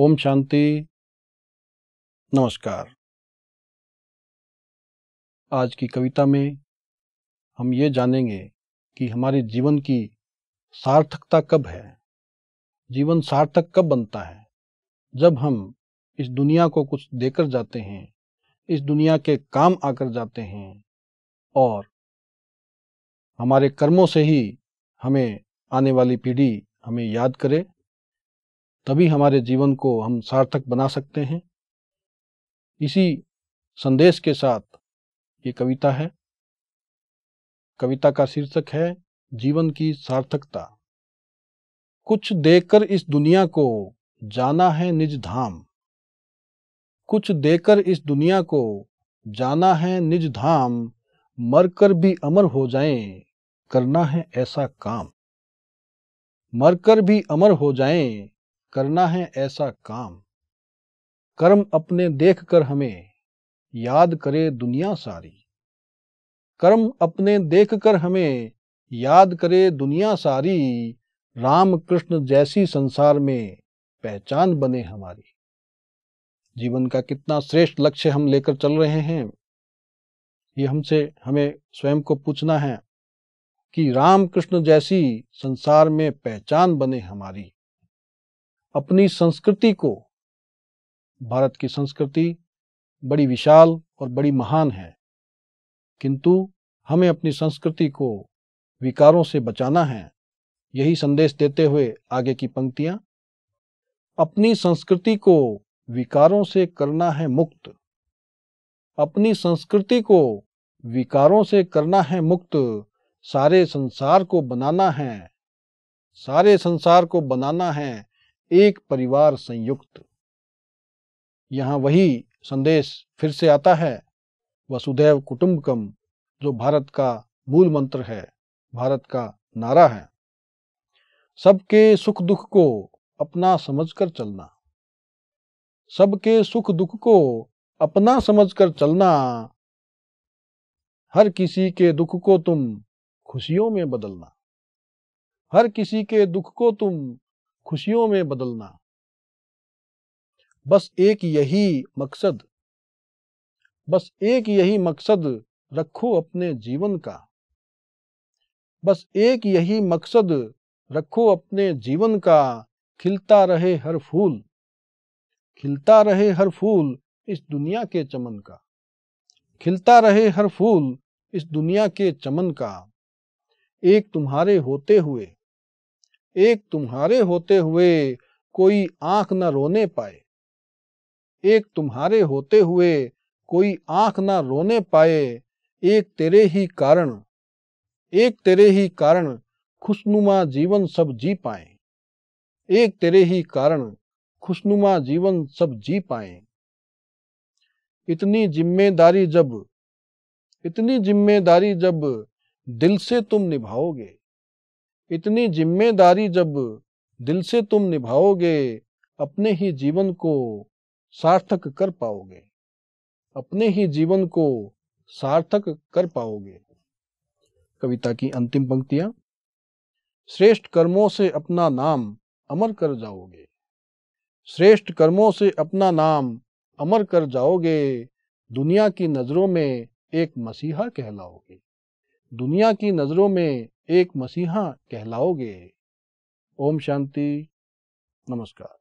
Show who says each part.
Speaker 1: ओम शांति नमस्कार आज की कविता में हम ये जानेंगे कि हमारे जीवन की सार्थकता कब है जीवन सार्थक कब बनता है जब हम इस दुनिया को कुछ देकर जाते हैं इस दुनिया के काम आकर जाते हैं और हमारे कर्मों से ही हमें आने वाली पीढ़ी हमें याद करे तभी हमारे जीवन को हम सार्थक बना सकते हैं इसी संदेश के साथ ये कविता है कविता का शीर्षक है जीवन की सार्थकता कुछ देकर इस दुनिया को जाना है निज धाम कुछ देकर इस दुनिया को जाना है निज धाम मरकर भी अमर हो जाएं करना है ऐसा काम मरकर भी अमर हो जाएं करना है ऐसा काम कर्म अपने देख कर हमें याद करे दुनिया सारी कर्म अपने देख कर हमें याद करे दुनिया सारी राम कृष्ण जैसी संसार में पहचान बने हमारी जीवन का कितना श्रेष्ठ लक्ष्य हम लेकर चल रहे हैं ये हमसे हमें स्वयं को पूछना है कि राम कृष्ण जैसी संसार में पहचान बने हमारी अपनी संस्कृति को भारत की संस्कृति बड़ी विशाल और बड़ी महान है किंतु हमें अपनी संस्कृति को विकारों से बचाना है यही संदेश देते हुए आगे की पंक्तियां अपनी संस्कृति को विकारों से करना है मुक्त अपनी संस्कृति को विकारों से करना है मुक्त सारे संसार को बनाना है सारे संसार को बनाना है एक परिवार संयुक्त यहां वही संदेश फिर से आता है वसुधैव कुटुंबकम जो भारत का मूल मंत्र है भारत का नारा है सबके सुख दुख को अपना समझकर चलना सबके सुख दुख को अपना समझकर चलना हर किसी के दुख को तुम खुशियों में बदलना हर किसी के दुख को तुम खुशियों में बदलना बस एक यही मकसद बस एक यही मकसद रखो अपने जीवन का बस एक यही मकसद रखो अपने जीवन का खिलता रहे हर फूल खिलता रहे हर फूल इस दुनिया के चमन का खिलता रहे हर फूल इस दुनिया के चमन का एक तुम्हारे होते हुए एक तुम्हारे होते हुए कोई आंख न रोने पाए एक तुम्हारे होते हुए कोई आंख न रोने पाए एक तेरे ही कारण एक तेरे ही कारण खुशनुमा जीवन सब जी पाए एक तेरे ही कारण खुशनुमा जीवन सब जी पाए इतनी जिम्मेदारी जब इतनी जिम्मेदारी जब दिल से तुम निभाओगे इतनी जिम्मेदारी जब दिल से तुम निभाओगे अपने ही जीवन को सार्थक कर पाओगे अपने ही जीवन को सार्थक कर पाओगे कविता की अंतिम पंक्तियां श्रेष्ठ कर्मों से अपना नाम अमर कर जाओगे श्रेष्ठ कर्मों से अपना नाम अमर कर जाओगे दुनिया की नजरों में एक मसीहा कहलाओगे दुनिया की नज़रों में एक मसीहा कहलाओगे ओम शांति नमस्कार